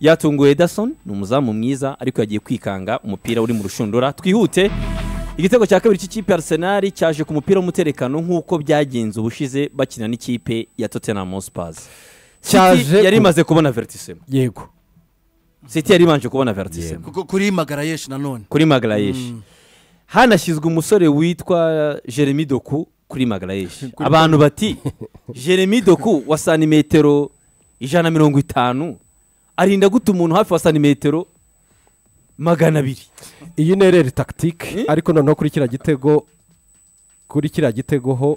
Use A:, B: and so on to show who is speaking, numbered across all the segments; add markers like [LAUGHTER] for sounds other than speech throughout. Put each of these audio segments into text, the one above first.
A: yatunguye dason ni umuzamu mwiza ariko yagiye kwikanga umupira uri mu rushundura twihute igitego cya kabiri cy'ikipe Arsenal cyaje ku mupira w'umutekano nk'uko byagenze ubushize bakina n'ikipe ya tottenham hotspurs cyaje yari imaze kubona veritisemo yego siti yari imanje kubona veritisemo
B: kuri magarayeshi nanone
A: kuri magarayeshi mm. hanashyizwe umusore witwa jeremy doku kuri magarayeshi abantu bati jeremy doku wa santimetero ijana na mirongo itanu
C: arinda guta umuntu hafi wa santimetero magana abiri iyi ni ereri takitike eh? ariko noneho kuri kiriya gitego kuri kiriya gitego ho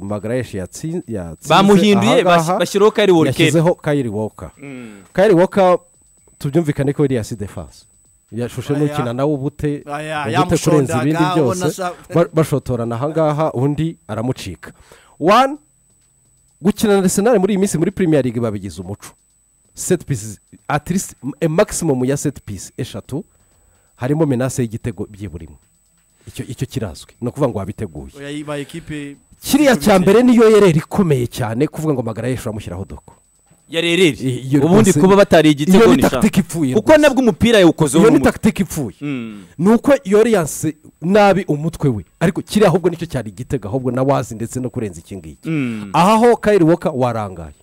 C: magarayeshi yatsinze bamuhinduye bashyiraho kayiri woka yashyizeho kayiri woka mm. kayiri woka tubyumvikane ko iriya si defanse yashushe n'ukina nawe ubute ubute kurenza ibindi byose bashotorana ahangaha undi aramucika wani gukina na arsenal muri iyi minsi muri premier league babigize umuco seti pisi atirisi makisimumu ya seti pisi eshatu harimo menase y'igitego byiburimo icyo icyo kirazwi ni ukuvuga ngo wabiteguye kiriya cya mbere niyo yereri ikomeye cyane kuvuga ngo magara ye ushobora kumushyiraho doko
A: ya
B: ubundi kuba batari
C: igitego iyo ni takitike ipfuye kuko nabwo umupira yawukozeho iyo ni takitike ipfuye hmm. ni uko yoriyanse nabi umutwe we ariko kiriya ahubwo nicyo cyari igitego ahubwo na wazi ndetse no kurenza iki hmm. aha ho kayiri woka warangaye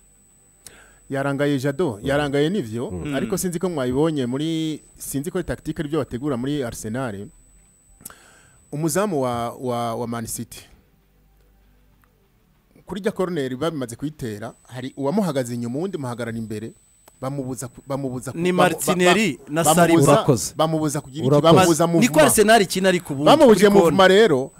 D: yarangaye jado mm. yarangaye n'ibyo mm. mm. ariko sinzi ko mwabibonye muri sinzi ko takitike ibyo bategura muri Arsenal umuzamu wa wa wa manisiti kuri jya koroneri babimaze kuyitera hari uwamuhagaze inyuma undi muhagarara imbere bamubuza bamubuza ni martineri na sari bamubuza kugira iki bamubuza mu niko arisenali ikina ariko ubu bamubujije mu rero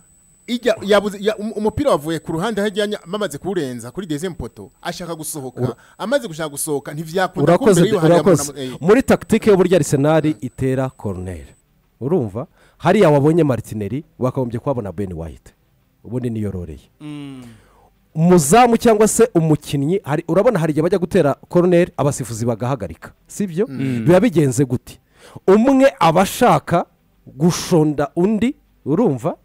D: Um, umupira wavuye ku ruhande aho ajyanye amaze kuwurenza kuri dezemu ashaka gusohoka amaze gushaka gusohoka ntibyakunda kumbere urakoze
C: muri takitike y'uburyo arisenali itera koroneri urumva hariya wabonye maritineri wakagombye kuhabona beni wayite ubundi niyororeye mm. umuzamu cyangwa se umukinnyi urabona hari igihe bajya gutera koroneri abasifuzi bagahagarika si byo mm. mm. biba bigenze gute umwe aba ashaka gushonda undi urumva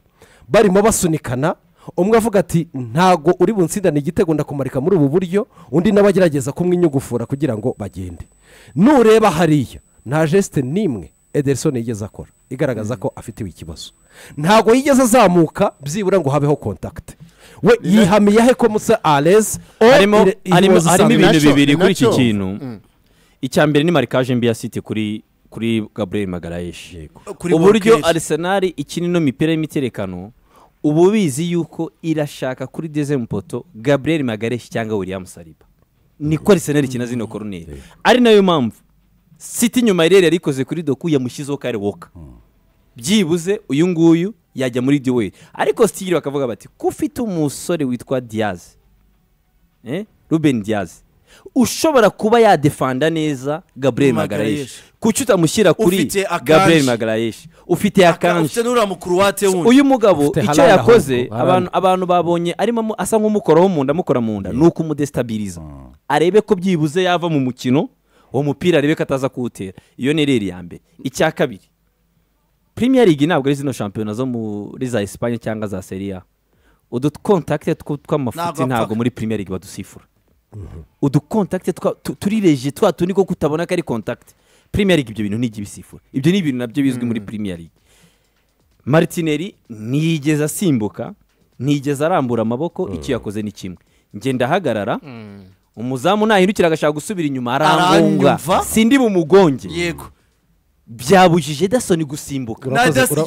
C: barimo basunikana umwe avuga ati ntago uri bunsindane igitego ndakumarika muri ubu buryo undi nawe agerageza kumwinyugufura kugira ngo bagende nureba hariya nta jesite n'imwe ederson yigeze akora igaragaza ko hmm. afitiwe ikibazo ntago yigeze azamuka byibura ngo habeho kontakite we yihamiye he musa areze harimo ibintu bibiri kuri iki kintu hmm. icya
A: mbere ni marikaje mbi ya siti kuri kuri gaburiyeri magarayeshi uburyo arisenali ikina ino mipira y'imiterekano uba ubizi yuko irashaka kuri dezemu poto gaburiyeri cyangwa william saliba niko riseneri ikina zino koroneri ari nayo mpamvu siti nyuma rero yarikoze kuri doku yamushyizeho kare woka byibuze uyu nguyu yajya muri diweri ariko sitiri bakavuga bati ko ufite umusore witwa diyazi eh? Ruben diyazi ushobora kuba yadefanda neza Gabriel magarayishi kuki utamushyira kuri Gabriel magarayishi ufite akanje uyu mugabo icyo yakoze abantu babonye arimo asa nk'umukoraho mu nda amukora mu nda ni ukumudesitabiriza mm. arebe ko byibuze yava mu mukino uwo mupira arebe ko ataza kuwutera iyo ni rero iya mbere icya kabiri premier league ntabwo ari zino shampiyona zo muri za esipanye cyangwa za seriya udukontakite tw'amafuti ntabwo muri premier league badusifura udukontakite turireje twa tundi ko kutabona ko ari kontakite premier ibyo bintu ntigibisifura ibyo ni ibintu nabyo bizwi muri premier league maritineri ntiyigeze asimbuka ntiyigeze arambura amaboko icyo yakoze ni kimwe ngenda ahagarara umuzamu nahindukira agashaka gusubira inyuma arangunga
C: sindi bumugonge yego byabujije edasoni gusimbuka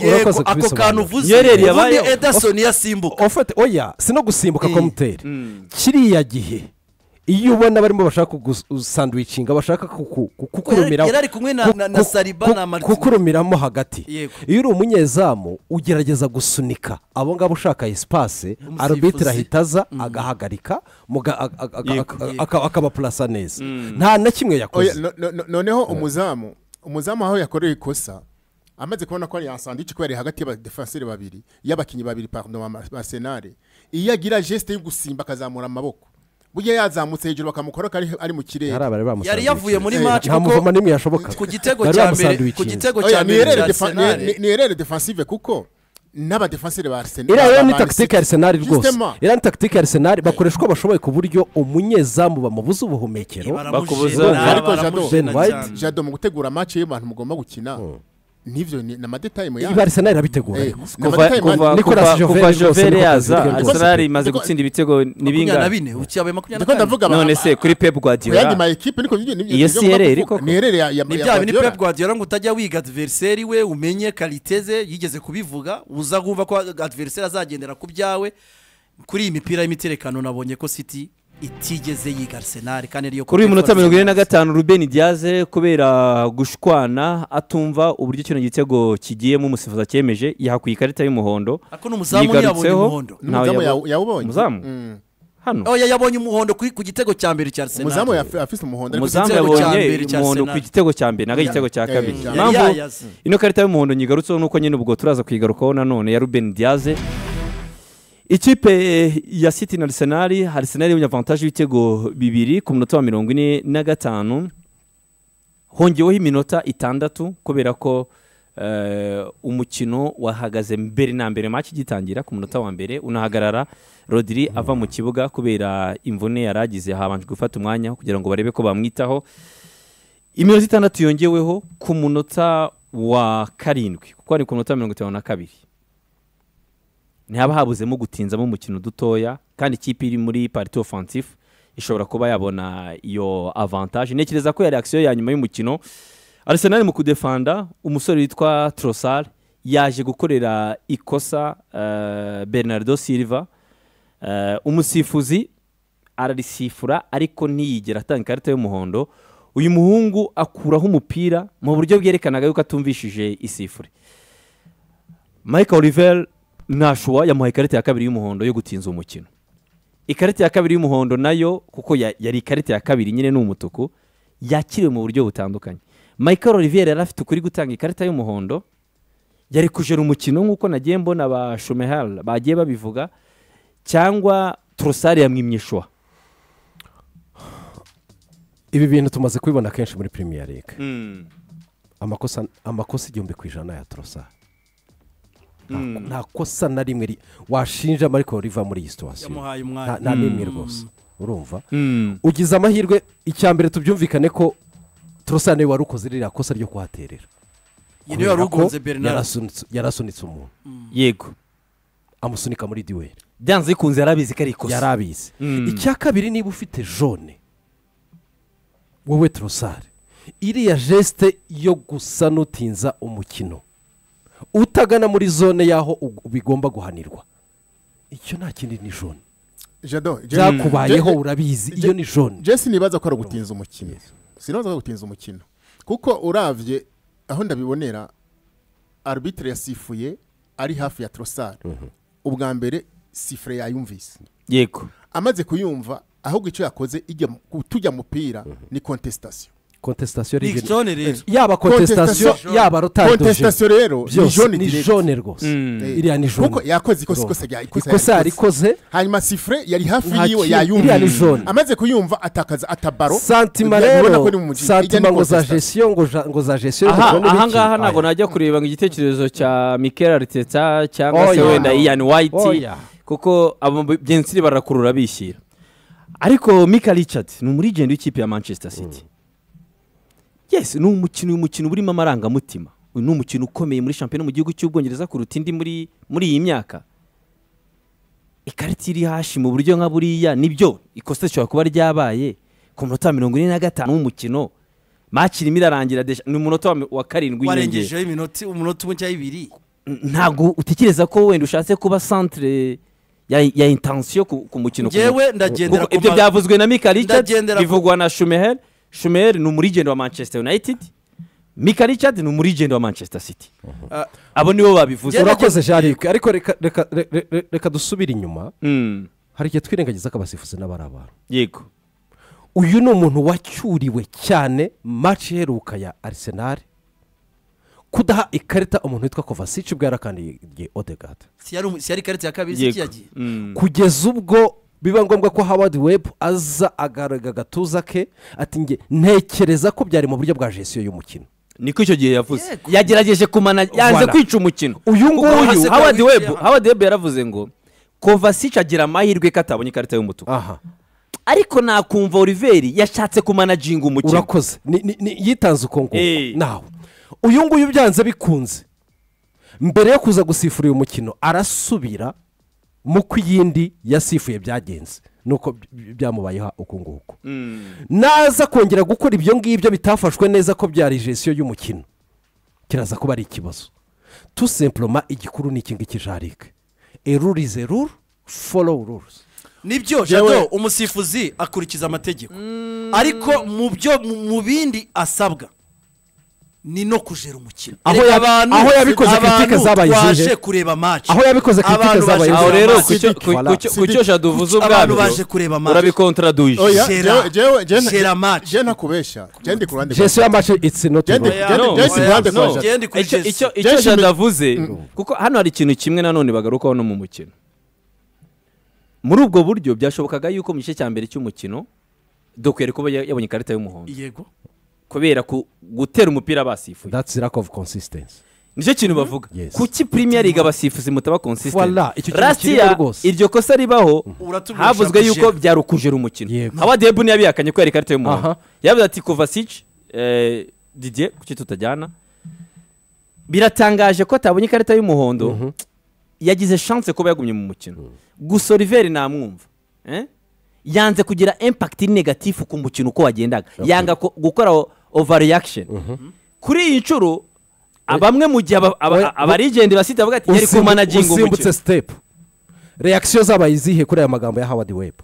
C: yego ako kantu uvuze ubundi edasoni yasimbuka oya si no gusimbuka komuteri kiriya gihe iyo ubona barimo bashaka kugusandwikinga bashaka kukurumiramo hagati iyo uri umunyezamu ugerageza gusunika abo ngabo ushaka esipase arubitire ahita aza mm. agahagarika
D: akabapurasa neza mm. nta na kimwe yakoze oh, noneho eh. umuzamu umuzamu aho yakoreye ikosa amaze kubona ko ari kubera hagati y'abadefanseri babiri y'abakinnyi babiri ba arsenal iyo agira gesite yo gusimba akazamura amaboko burya yazamutse hejuru bakamukora ko ari mu kirere yari yavuye muri eh, match kuko
C: ku gitego cya mbere ku gitego cya mbere
D: ni erere defensive kuko n'abadefansire ba arisenali iriya ni takitike
C: ya arisenali rwose iriya ni takitike ya arisenali eh. bakoreshwa bashoboye ku buryo umunyezamu bamubuza ubuhumekero bakubuza ariko
D: jado mu gutegura match y'abantu mugomba gukina hmm nivyo ni amadetaye mu yandi Arsenal irabitegura eh, kuva kuva kuva Jovel yaza Arsenal imaze gutsinda ibitego nibinga ukiyabaye 24 none se kuri Pep Guardiola yandi ma
B: equipe niko iyo CR iri koko
D: nirere ya bya ni Pep
B: Guardiola ngo utajya wiga adversaire we umenye kaliteze yigeze kubivuga uza kumva ko adversaire azagendera kubyawe kuri iyi mipira y'imiterekano nabonye ko City itigeze yiga Arsenal kandi niyo kuri uyu munota mirongo
A: ine na gatanu Ruben Diaze kubera gushwana atumva uburyo kino gitego kigiyemo umusifuzi cyemeje yahakuye ikarita y'umuhondo ariko n'umuzamu yabonye umuhondo n'umuzamu umuzamu mm. hano
D: oya oh, yabonye umuhondo ku gitego cya mbere cya Arsenal umuzamu afite umuhondo umuzamu
A: yabonye umuhondo ku gitego cya mbere naga igitego cya kabiri mpamvu ino karita y'umuhondo nyigarutseho nuko nyine ubwo turaza kuyigarukaho nanone ya Ruben Diaze. ikipe ya siti na arisenali arisenali yabonye avantaje y'ibitego bibiri ku munota wa mirongo ine na gatanu hongeweho iminota itandatu kubera ko eh, umukino wahagaze mbere na mbere make igitangira ku munota wa mbere unahagarara rodiri ava mu kibuga kubera imvune yari agize habanje gufata umwanya kugira ngo barebe ko bamwitaho iminota itandatu yongeweho ku munota wa karindwi kuko ari ku munota mirongo itanu na kabiri ntihaba habuzemo gutinzamo umukino dutoya kandi ikipe iri muri pariti ofansifu ishobora kuba yabona iyo avantaje ntekereza ko ya akisiyo ya nyuma y'umukino arisenali mu kudefanda umusore witwa trosal yaje gukorera ikosa eh, bernardo silva eh, umusifuzi ararisifura ariko ntiyigera atanga ikarita y'umuhondo uyu muhungu akuraho umupira mu buryo bwerekanaga yuko atumvishije isifure michael oliver nashuwa yamuhaye ikarita ya kabiri y'umuhondo yo gutinza umukino ikarita ya kabiri y'umuhondo nayo kuko yari ikarita ya kabiri nyine ni umutuku yakiriwe mu buryo butandukanye michael Olivier yari afite ukuri gutanga ikarita y'umuhondo yari kujera umukino nk'uko nagiye mbona ba shumehal bagiye babivuga cyangwa torosari
C: yamwimyishwa ibi bintu tumaze kubibona kenshi muri premier league hmm. amakosa igihumbi ku ijana ya torosari nta kosa mm. na rimwe washinja ariko riva muri iyi situwasiyo nta n'imwe rwose urumva mm. ugize amahirwe icya mbere tubyumvikane ko turusane wari ukoze ririya kosa ryo kuhaterera kubera ko yarasunitse umuntu mm. yego amusunika muri diweri byanze bikunze yarabizi ko ari ikosa yarabizi icya kabiri niba ufite jone wowe turusare iriya jesite yo gusa n'utinza umukino utagana muri zone
D: y'aho bigomba guhanirwa icyo nta kindi ni jone byakubayeho urabizi iyo ni jone jesi nibaza ko ari ugutinza umukino sinabaza ko gutinza umukino kuko urabye aho ndabibonera arbitire yasifuye ari hafi ya torosari mhm. ubwa mbere sifure yayumvise yego amaze kuyumva ahubwo icyo yakoze tujya mupira mhm. ni kontesitasiyo kontesitasiyo rero yaba kontesitasiyo yaba rotari kontesitasiyo rero ni jone rwose iriya ni jone kuko yakoze ikosa ikosa yarikoze hanyuma sifure yari hafi yiwe yayumva amaze kuyumva atakaza atabaro santima rero santima ngo za jesiyo ngo za jesiyo aha
A: ngaha ntabwo najya kureba igitekerezo cya mikera ritetsa cyangwa se wenda iyani wayiti kuko abagenziri barakurura bishyira ariko mika richard ni umurigenti w'ikipe ya manchester city yesi ni umukino uyu mukino urimo amarangamutima uyu ni umukino ukomeye muri shampiyona mu gihugu cy'ubwongereza kuruta indi muri iyi myaka ikarita iri hashi mu buryo nka buriya nibyo ikosa rishobora kuba ryabaye ku munota wa mirongo ine na gatanu w'umukino maci irimo irarangira ni umunota wa karindwi warengejeho
B: iminota umunota umwe cyangwa ibiri
A: ntabwo utekereza ko wenda ushatse kuba santire ya intansiyo ku mukino ngewe ndagendera ibyo byavuzwe na mika bivugwa na shumeheri shumeri ni umurigende wa manchester
C: united mika richard ni umurigende wa manchester city uh, abo nibo babivuze urakoze jaride ariko reka dusubire inyuma mm. hari igihe twirengagiza ko abasifuzi n'abari abantu yego uyu ni umuntu wacyuriwe cyane maci iheruka ya arisenali kudaha ikarita umuntu witwa kovasici ubwo yarakandiye odegade
B: si yari ikarita ya kabiri yagiye mm. kugeza
C: ubwo biba ngombwa ko howard web aza agaraga agatuza ke ati nge ntekereza ko byari mu buryo bwa gesiyo y'umukino
A: niko icyo gihe yavuze yagerageje
C: kumana yanze kwica umukino uyu nguyu
A: howard web howard web yaravuze ngo kovasici agira amahirwe ko atabonye ikarita y'umutuku
C: ariko nakumva oliveri yashatse kumanajinga umukino urakoze yitanze uko nguko eh. nawe uyu nguyu byanze bikunze mbere yo kuza gusifura uyu mukino arasubira mu kw'iyindi yasifuye byagenze nuko byamubayeho uku nguku mm. naza kongera gukora ibyo ngibyo bitafashwe neza ko byari jesiyo y'umukino kiraza kuba ari ikibazo tusemploma igikuru ni iki jarike erurize ruru forowu ruruzi nibyo jado
B: umusifuzi akurikiza amategeko mm. ariko mu byo mu bindi asabwa ni no kujera umukino aho yabikoze kritike zabaye baje
D: aho yabikoze kritike zabaye aho rero kucyo shaduvuze ubwabyo baje kureba match match je nakubesha je ndi kurande je match
C: it's not icyo icyo
D: kuko hano hari
A: ikintu kimwe nanone bagarukaho no mu mukino muri ubwo buryo byashobokaga yuko mu gice cya mbere cy'umukino dokwere kuba yabonye ikarita y'umuhondo yego kubera gutera umupira basifuye datsi rake ofu konsistensi nicyo kintu hmm? bavuga kuki premier liga abasifuzi mutaba konsisitenti rasiya iryo kosa ribaho hmm. havuzwe yuko byarukujera umukino abadebu ntiyabihakanye ko yari ikarita y'umuhondo yavuze ati kuva sici eh, didiye kuki tutajyana biratangaje ko atabonye ikarita y'umuhondo mhm. yagize chance kuba yagumye mu mukino hmm. gusa oliveri namwumva eh? yanze kugira impakiti negatifu ku mukino uko wagendaga yanga gukoraho overreaction kuri iyi nshuro eh, bamwe mu gihe eh, eh, abarigendi basita bavuga ati yari kumanaginga usimbutse
C: sitepu reakisiyo zabaye izihe kuri aya magambo ya hawadi webu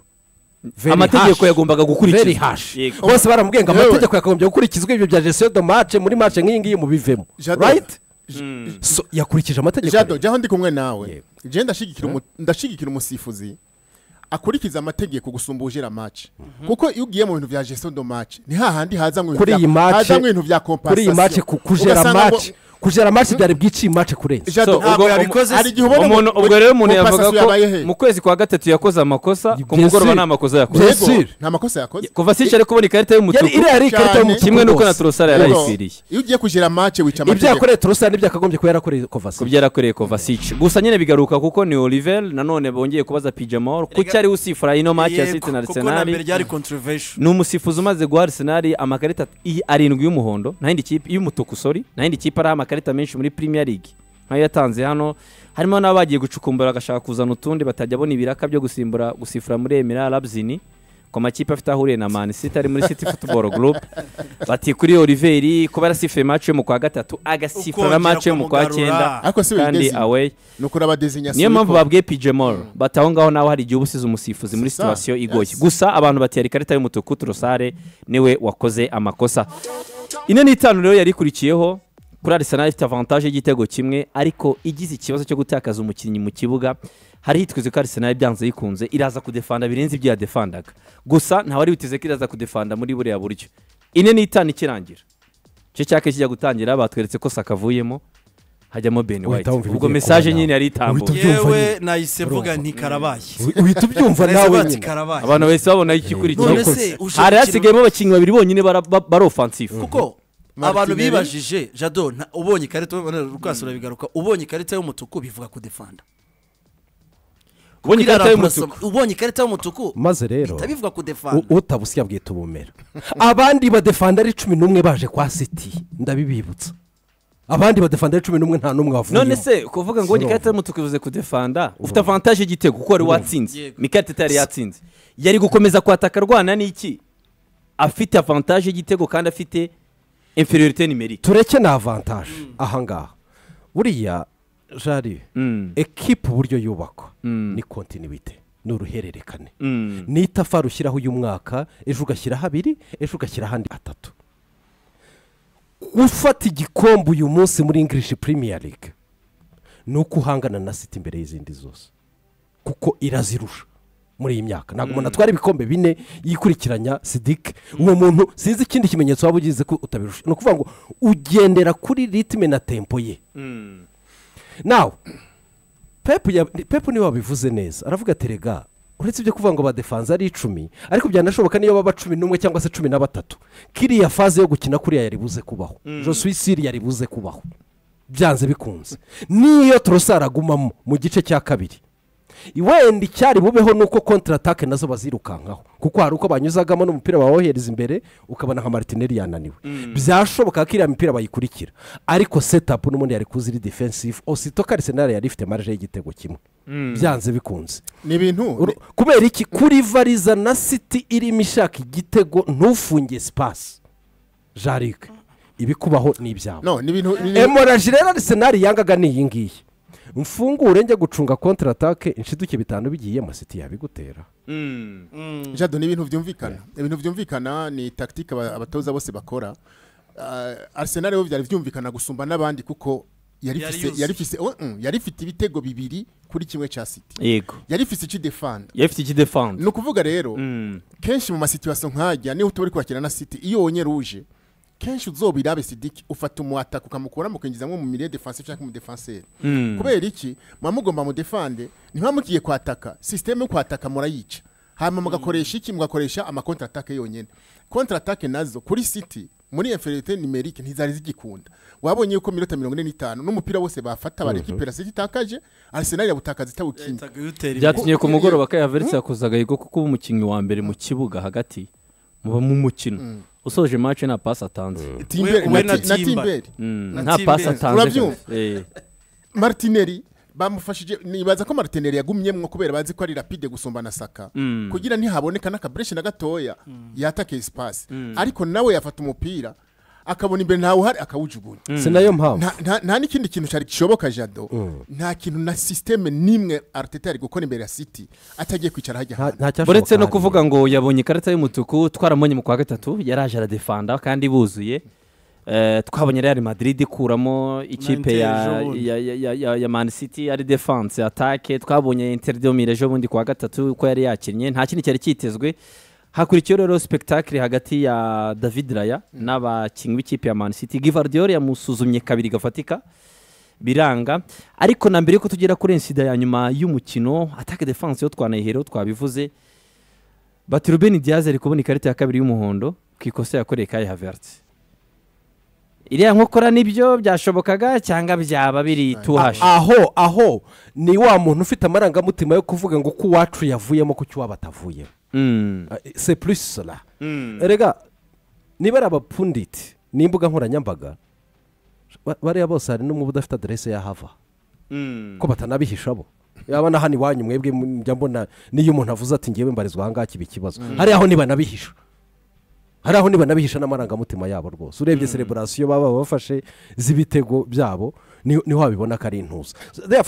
C: amategeko yagombaga gukurikizwa bose baramubwiye ngo amategeko yakagombye gukurikizwa ibyo bya jesesiyo
D: do mace muri mace nk'iyi mubivemo rayiti yakurikije amategeko jado jyaho ndi kumwe nawe jenda ndashyigikira umusifuzi akurikiza amategeko gusumbujira match mm -hmm. kuko iyo ugiye mu bintu vya gestion de match ni hahandi haza hazamwe kuri iyi match hazamwe ibintu vya compensation kuri iyi match kukujera match
C: kujera match byari bw'ici match kurenza so ubwo yabikoze hari
D: gihe ubona umuntu ubwo rero umuntu yavuga ko
A: mu kwezi kwa gatatu yakoze amakosa ku mugoroba nta makosa
C: yakoze
D: nta makosa yakoze kuva sicare kubona ikarita y'umutuku iriya ari ikarita y'umutuku kimwe nuko na Trossard yarayisiriye iyo ugiye kujera match wica match ibyo yakoreye Trossard nibyo yakagombye kuba yarakoreye kuva Kovacic
C: kubyo yarakoreye kuva Kovacic
A: gusa nyine bigaruka kuko ni Oliver nanone bongeye kubaza Pijamor kuki ari usifura ino match ya siti na Arsenal ni umusifuzi umaze guha Arsenal amakarita arindwi y'umuhondo nta yindi kipe y'umutuku sori nta yindi kipe ari amakarita menshi muri premier league nkayo yatanze hano harimo n'abagiye gucukumbura bagashaka kuzana utundi batajya abona ibiraka byo gusimbura gusifura muri emira arabzini ku makipe afite ahuriye na mani sita ari muri city football group [LAUGHS] bati kuri oliveri kuba yarasifuye maci yo mu kwa gatatu agasifura na maci yo mu kwa cyenda kandi away
D: niyo mpamvu babwiye
A: pijemol hmm. bati aho ngaho nawe hari igihe uba usize umusifuzi muri situwasiyo igoye gusa abantu batera ikarita y'umutuku turosare niwe wakoze amakosa ine n'itanu rero yari ikurikiyeho kuri Arsenal ifite avantage y'igitego kimwe ariko igize ikibazo cyo gutakaza umukinnyi mu kibuga hari hitwizwe ko Arsenal byanze yikunze iraza kudefanda birenze ibyo yadefandaga gusa ntawe ari witeze ko iraza kudefanda muri buriya buryo ine n'itanu ikirangira icyo cyake kijya gutangira batweretse ko sakavuyemo hajyamo beni wayiti ubwo mesaje nyine yari itambuye yewe nahise mvuga nti
B: karabaye uhita ubyumva nawe nyine abantu
A: bahise babona ikikurikiye hari hasigayemo abakinnyi babiri bonyine barofansifu
B: kuko abantu bibajije jado ubonye ikarita rwose urabigaruka hmm. ubonye ikarita y'umutuku bivuga kudefanda
C: ubonye ikarita y'umutuku maze rero bivuga kudefanda utabusya bwita ubumera abandi badefanda ari cumi n'umwe baje kwa siti ndabibibutsa abandi badefanda ari cumi n'umwe nta n'umwe wavuyemo none se kuvuga ngo ikarita
A: y'umutuku bivuze kudefanda ufite avantaje y'igitego kuko wari watsinze ikarita itari yatsinze yari gukomeza kwataka arwana n'iki afite avantaje y'igitego kandi afite
C: inferiorite nimeri tureke na avantage hmm. ahangaha buriya jari hmm. ekipa uburyo yubakwa hmm. ni kontinuwite ni uruhererekane ni itafari ushyiraho uyu mwaka ejo ugashyiraho abiri ejo ugashyiraho andi atatu ufata igikombe uyu munsi muri english premier league ni uko uhangana na siti imbere y'izindi zose kuko irazirusha muri iyi myaka ntabwo umuntu atwara mm. ibikombe bine yikurikiranya sidike uwo mm. muntu sinzi ikindi kimenyetso waba ugize ko utabirusha ni ukuvuga ngo ugendera kuri ritime na tempo ye mm. nawe pepu niba wabivuze neza aravuga ati rega uretse ibyo kuvuga ngo badefanze ari icumi ariko byanashoboka niyo baba cumi n'umwe cyangwa se cumi na batatu kiriya faze yo gukina kuriya yari buze kubaho joswisiri yari buze kubaho byanze bikunze niyo turosaragumamo mu gice cya kabiri wenda icyari bubeho ni uko kontaratake nazo bazirukankaho kuko hari uko banyuzagamo n'umupira bawohereza imbere ukabona nka maritineri yananiwe mm. byashoboka ko iriya mipira bayikurikira ariko setapu n'ubundi yari kuzi iri defensive ositoka arisenari yari ifite marije y'igitego kimwe mm. byanze bikunze ni ibintu kubera iki kuri variza na siti irimo ishaka igitego ntufunge sipasi jarike ibikubaho ni ibyawe emoraji rero arisenari yangaga ni iyi ngiyi mfungure njye gucunga kontaratake inshiduke bitanu mu city yabigutera
D: mm. jado ni ibintu byumvikana ibintu byumvikana ni tactique abatoza bose bakora uh, arsenal yo byari byumvikana gusumba n'abandi kuko yari ifite oh, mm, ibitego bibiri kuri kimwe cha city yego yari ifite defend
A: yari ifite defend
D: nuko uvuga rero mm. kenshi mu masituwasiyo nk'ajya ni utubari kwakira na city iyo wonye ruje kenshi uzobira Sidiki ufata umwataka ukamukura mukinjizamwe mu milieu defensive cyangwa mu defenseur hmm. kubera iki mwamugomba mu defende ntibamukiye kwataka systeme yo kwataka murayica hama mugakoresha iki mugakoresha ama contre attaque yonyene contre attaque nazo kuri City muri inferiorité numérique ntizari zigikunda wabonye uko minota 45 n'umupira wose bafata bari barekipera mhm. City takaje Arsenal yabutakaza itawukimye byatumye ku mugoroba ka Havertz hmm?
A: yakozaga yigo kuko umukinyi wa mbere mu kibuga hagati mu mukino mm. usoje mace nta pasi atanze mm. na timberi mm. nta pasi atanze
D: urabyumva eh. bamufashije nibaza ko Martineri yagumye yagumyemo kubera bazi ko ari rapide gusumba na saka kugira ntihaboneka n'akabureshi na gatoya yatake esipasi ariko nawe yafata umupira akabona imbere ntawe uhari akawujugunya mm. si nayo mpamvu nta n'ikindi kintu cyari gishoboka jado mm. nta kintu na sisiteme n'imwe arateta ari gukora imbere ya siti atagiye kwicara hajya hantu uretse no kuvuga
A: ngo yabonye ikarita y'umutuku twaramonye mu kwa gatatu yaraje aradefanda kandi buzuye eh, twabonye real madrid ikuramo ikipe ya mani siti ari defanse atake twabonye interineti ejo bundi kuwa gatatu uko yari yakinnye nta kindi cyari cyitezwe hakurikiyeho rero sipegitakire hagati ya david raya mm. n'abakinnyi b'ikipe ya manisiti givardiyori yamusuzumye kabiri gafatika biranga ariko na mbere yuko tugera kuri insida ya nyuma y'umukino atake defanse yo twanayiheraho twabivuze bati rubeni diyazi ari kubona ikarita ya kabiri y'umuhondo ku ikosa yakoreye kayi havertse iriya nkokora nibyo byashobokaga cyangwa byaba biri tuhashe
C: aho aho ni wa muntu ufite amarangamutima yo kuvuga ngo uko uwacu yavuyemo ku cy'uwaba atavuyemo se purisi sora rega niba ari abapfunditi n'imbuga nkoranyambaga bariya bose hari n'umwe udafite aderese yahava mm. ko batanabihisha bo yaba na ni iwanyu mwebwe njya mbona n'iyo umuntu avuze ati ngewe mbarizwa aha ngaha kiba ikibazo hariya mm. aho ntibanabihisha hari aho ntibanabihisha n'amarangamutima yabo rwose urebye sereburasiyo mm. baba bafashe z'ibitego byabo niho wabibona ko ari intuza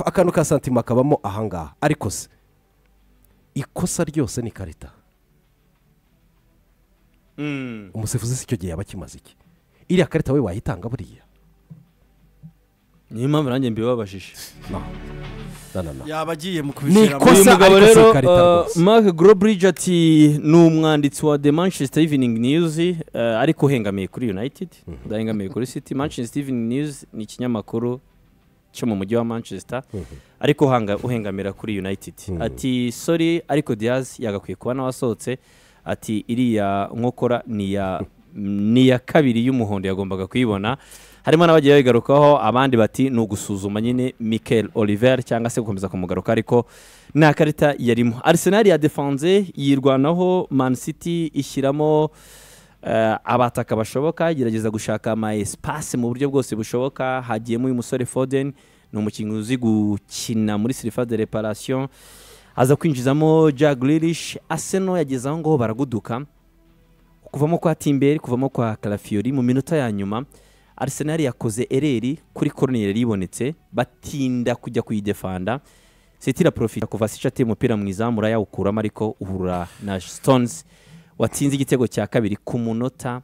C: akantu ka santima kabamo ahangaha ariko se ikosa ryose ni ikarita hmm. umusifuzi si icyo gihe yaba akimaze iki iriya karita we wayitanga buriya
A: niyo mpamvu nanjye mbibabajije yaba agiye mu kubishyira uyu mugabo rero uh, mark groburige ati ni umwanditsi wa the manchester evening news uh, ariko uhengamiye kuri united mhm. udahengamiye kuri city manchester evening news ni ikinyamakuru cyo mu mujyi wa manchester mhm. ariko uhengamira kuri united hmm. ati sorry ariko Diaz yagakwiye kubona wasohotse ati iriya nkokora ni iya kabiri y'umuhondo yagombaga kuyibona harimo n'abagiye bayigarukaho abandi bati ni ugusuzuma nyine Michael oliver cyangwa se gukomeza kumugaruka ariko nta karita yarimo arisenali yadefanze yirwanaho man city ishyiramo Eh, abataka bashoboka gerageza gushaka ama esipasi mu buryo bwose bushoboka hagiyemo uyu musore Foden ni umukinnyi uzi gukina muri sirifa de reparasiyo aza kwinjizamo jag rirish aseno yageze aho ngaho baraguduka kuvamo kwa timberi kuvamo kwa karafiyori mu minota ya nyuma arisenali yakoze ereri kuri koroni ribonetse batinda kujya kuyidefanda seti iraporofita kuva sicateye umupira mwiza murawukuramo ariko uhura na sitonzi watsinze igitego cya kabiri ku munota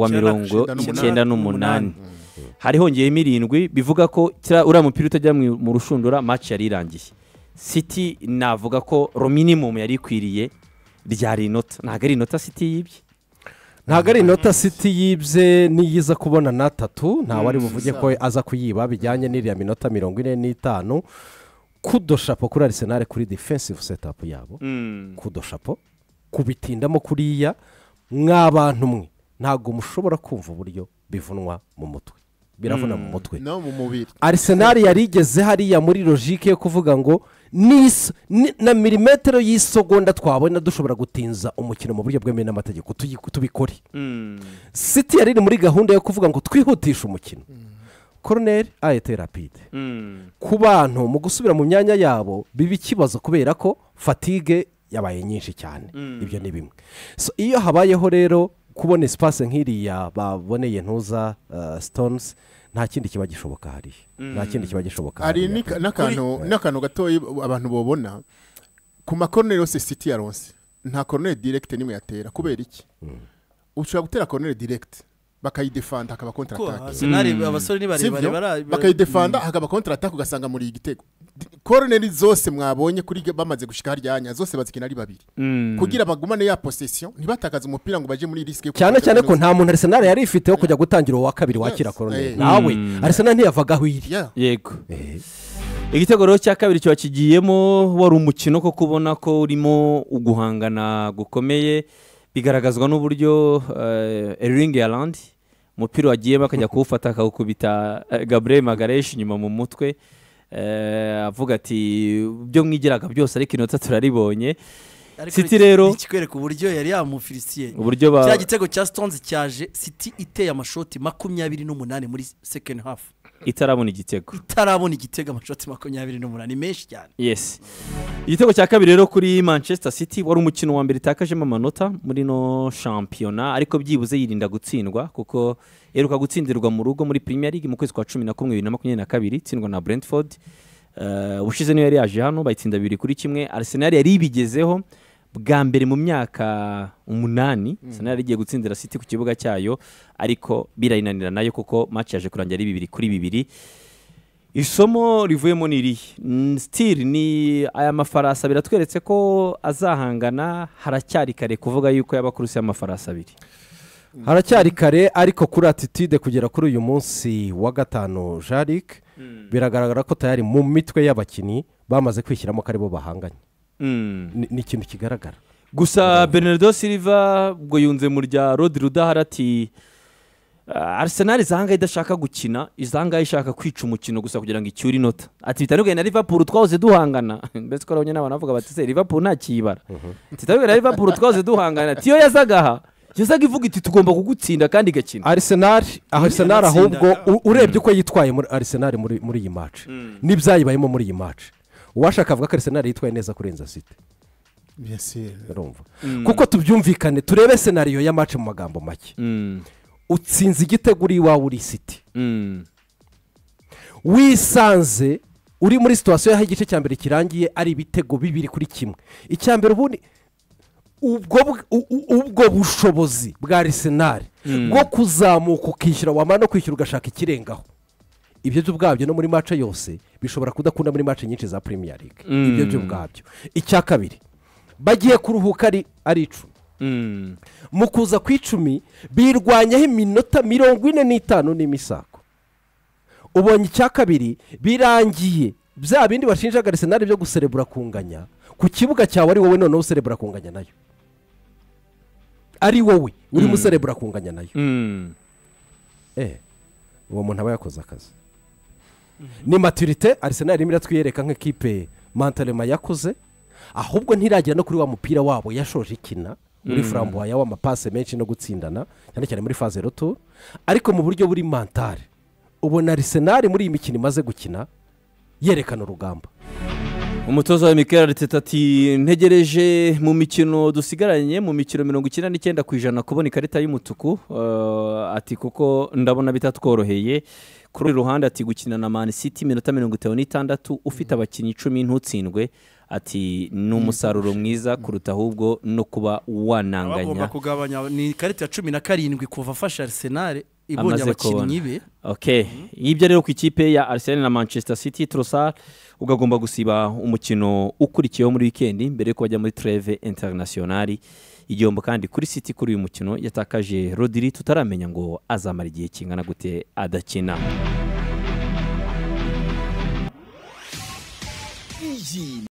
A: wa mirongo icyenda n'umunani mm. hari hongeyemo irindwi bivuga ko uriya mupira utajya mu rushundura maci yari irangiye siti navuga ko rominimumu yari ikwiriye
C: ryari inota
A: ntabwo ari inota siti yibye
C: ntabwo ari inota siti yibye niyiza kubona n'atatu ntawe mm. ari buvuge ko aza kuyiba bijyanye n'iriya minota mirongo ine n'itanu kudoshapo kuri arisenali kuri defensive setup yabo mm. kudoshapo kubitindamo kuriya mw'abantu mwe ntabwo mushobora kumva uburyo bivunwa mu mutwe biravuna mu hmm. mutwe no
D: arisenali yari
C: igeze hariya muri logike yo kuvuga ngo na milimetero y'isogonda twabona dushobora gutinza umukino mu buryo bwemewe n'amategeko tubikore siti hmm. yari iri muri gahunda yo kuvuga ngo twihutishe umukino koroneri hmm. ayete rapide ku bantu mu gusubira mu myanya yabo biba ikibazo kubera ko fatigue yabaye nyinshi cyane mm. ibyo ni bimwe iyo habayeho rero kubona isipasi nk'iriya baboneye ntuza uh, stones nta kindi kiba gishoboka hariya nta mm. kindi kiba gishoboka hari
D: n'akantu gatoya abantu babona ku makoroneri yose siti yaronse nta koroneri direkite nimwe yatera kubera iki mm. ushobora gutera koroneri direkite bakayidefanda hakaba kontaratake bakayidefanda hakaba kontaratake ugasanga muri igitego koroneri zose mwabonye kuri bamaze gushika haryanya zose bazikina ari babiri mm. kugira bagumane ya posesiyo ntibatakaze umupira ngo baje muri risike cyane cyane ko nta muntu
C: Arsenal yari ifite wo eh. kujya gutangira uwa kabiri wakira koroneri eh. nawe mm. Arsenal ntiyavaga aho iri yego eh.
A: igitego rero cya kabiri kiba kigiyemo wari umukino ko kubona ko urimo uguhangana gukomeye bigaragazwa n'uburyo eringi ya landi umupira wagiyemo akajya kuwufata akawukubita Gabriel magareshi inyuma mu mutwe Eh, avuga ati ibyo mwigiraga byose ariko inota turaribonye siti rero
B: ikikwereka uburyo yari yamufirisiye uburyo ba cya gitego cya sitonzi cyaje siti iteye amashoti makumyabiri n'umunani muri second half
A: itarabona igitego
B: itarabona igitego
A: amashoti makumyabiri n'umunani menshi cyane yesi igitego cya kabiri rero kuri manchester city wari umukino wa mbere itakajemo amanota muri no shampiyona ariko byibuze yirinda gutsindwa kuko eruka gutsindirwa mu rugo muri premier league mu kwezi kwa cumi na kumwe bibiri na makumyabiri na kabiri itsindwa na brentford eh, ubushize niyo yari yaje hano bayitsinda bibiri kuri kimwe arsenal yari ibigezeho bwa mbere mu myaka umunani mm. sanari yari igiye gutsindira siti ku kibuga cyayo ariko birayinanira nayo kuko match yaje kurangira ari bibiri kuri bibiri isomo rivuyemo ni irihe sitiri ni aya mafarasi biratweretse ko azahangana haracyari kare kuvuga yuko yaba kurusi y'amafarasi abiri
C: haracyari kare ariko kuri atitide kugera kuri uyu munsi wa gatanu jarike mm. biragaragara ko tayari mu mitwe y'abakinnyi bamaze kwishyiramo ko aribo bahanganye Hmm. ni ikintu kigaragara
A: gusa bernardo silva ubwo yunze mu rya rodi rudaharati arisenali ah, iza ngaha idashaka gukina iza ishaka kwica umukino gusa kugira ngo icyure inota ati bitandukanye na livapuru twahoze duhangana [LAUGHS] mbese ko arabonye n'abantu bavuga bati se livapuru nta bitandukanye na livapuru twahoze duhangana tiyo yazaga aha yazaga ivuga iti tugomba kugutsinda kandi igakina
C: arisenali arisenali ahubwo urebye uko yitwaye muri arisenali muri iyi maci hmm. n'ibyayibayemo muri iyi maci uwashaka avuga ko arisenari yitwaye neza kurenza site
D: mm. kuko
C: tubyumvikane turebe senariyo ya mu magambo make mm. utsinze igitego uri iwawe uri siti mm. wisanze uri muri situwasiyo y'aho igice cya mbere kirangiye ari ibitego bibiri kuri kimwe icya mbere ubundi ubwo bushobozi bwa arisenari bwo kuzamuka ukishyura wamara no kwishyura ugashaka ikirengaho ibyo byo ubwabyo no muri mace yose bishobora kudakunda muri mace nyinshi za premier league ibyo byo ubwabyo mm. icya kabiri bagiye kuruhuka ari ari icumi mm. mu kuza ku icumi birwanyaho iminota mirongo ine n'itanu n'imisako ubonye icya kabiri birangiye bya bindi bashinjaga arisenali byo guserebura kunganya ku kibuga cyawe ari wowe noneho userebura kunganya nayo ari wowe urimo mm. userebura kunganya nayo eh, uwo muntu aba yakoze akazi ni maturite arisenali irimo iratwiyereka nk'ikipe mantarema yakoze ahubwo ntiragera no kuri wa mupira wabo yashoje ikina muri mm. furambuwaya w'amapase menshi no gutsindana cyane cyane muri faze roto ariko mu buryo buri mantare ubona arisenali muri iyi mikino imaze gukina yerekana urugamba umutoza wa mikera leta ati ntegereje mu
A: mikino dusigaranye mu mikino mirongo icyenda n'icyenda ku ijana kubona ikarita y'umutuku uh, ati kuko ndabona bitatworoheye kuri uru ruhande ati gukina na mani siti iminota mirongo itanu n'itandatu ufite mm. abakinnyi icumi ntutsindwe ati ni mm. umusaruro mwiza mm. kuruta ahubwo no kuba wananganya
B: kugabanya ni ikarita ya cumi na karindwi kuva afasha arisenali
A: ibonye abakinnyi be yibyo rero ku ikipe ya arisenali na manchester city turasa ugagomba gusiba umukino ukurikiyeho muri wikendi mbere yuko bajya muri treve interinasiyonari igihombo kandi kuri siti kuri uyu mukino yatakaje rodiri tutaramenya ngo azamara igihe kingana gute adakina